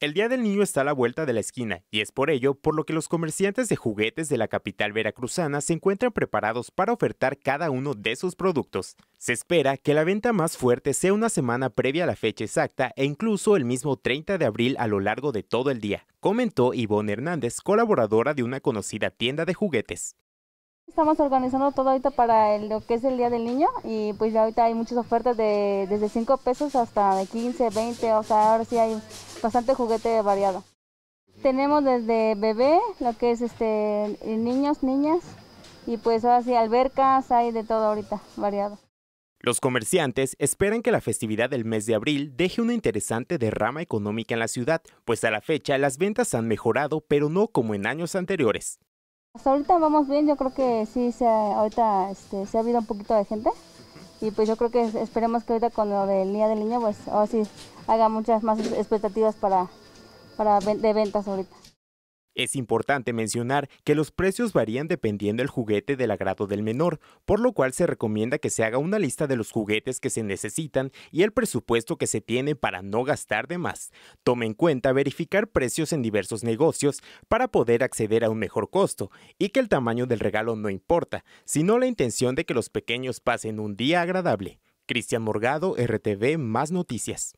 El Día del Niño está a la vuelta de la esquina y es por ello por lo que los comerciantes de juguetes de la capital veracruzana se encuentran preparados para ofertar cada uno de sus productos. Se espera que la venta más fuerte sea una semana previa a la fecha exacta e incluso el mismo 30 de abril a lo largo de todo el día, comentó Ivonne Hernández, colaboradora de una conocida tienda de juguetes. Estamos organizando todo ahorita para lo que es el Día del Niño y pues ahorita hay muchas ofertas de desde 5 pesos hasta de 15, 20, o sea, ahora sí hay bastante juguete variado. Tenemos desde bebé, lo que es este niños, niñas, y pues ahora sí albercas, hay de todo ahorita, variado. Los comerciantes esperan que la festividad del mes de abril deje una interesante derrama económica en la ciudad, pues a la fecha las ventas han mejorado, pero no como en años anteriores. Hasta ahorita vamos bien, yo creo que sí, se ahorita este, se ha habido un poquito de gente, y pues yo creo que esperemos que ahorita con lo del Día del Niño, pues ahora oh, sí haga muchas más expectativas para, para de ventas ahorita. Es importante mencionar que los precios varían dependiendo el juguete del agrado del menor, por lo cual se recomienda que se haga una lista de los juguetes que se necesitan y el presupuesto que se tiene para no gastar de más. Tome en cuenta verificar precios en diversos negocios para poder acceder a un mejor costo y que el tamaño del regalo no importa, sino la intención de que los pequeños pasen un día agradable. Cristian Morgado, RTV, más noticias.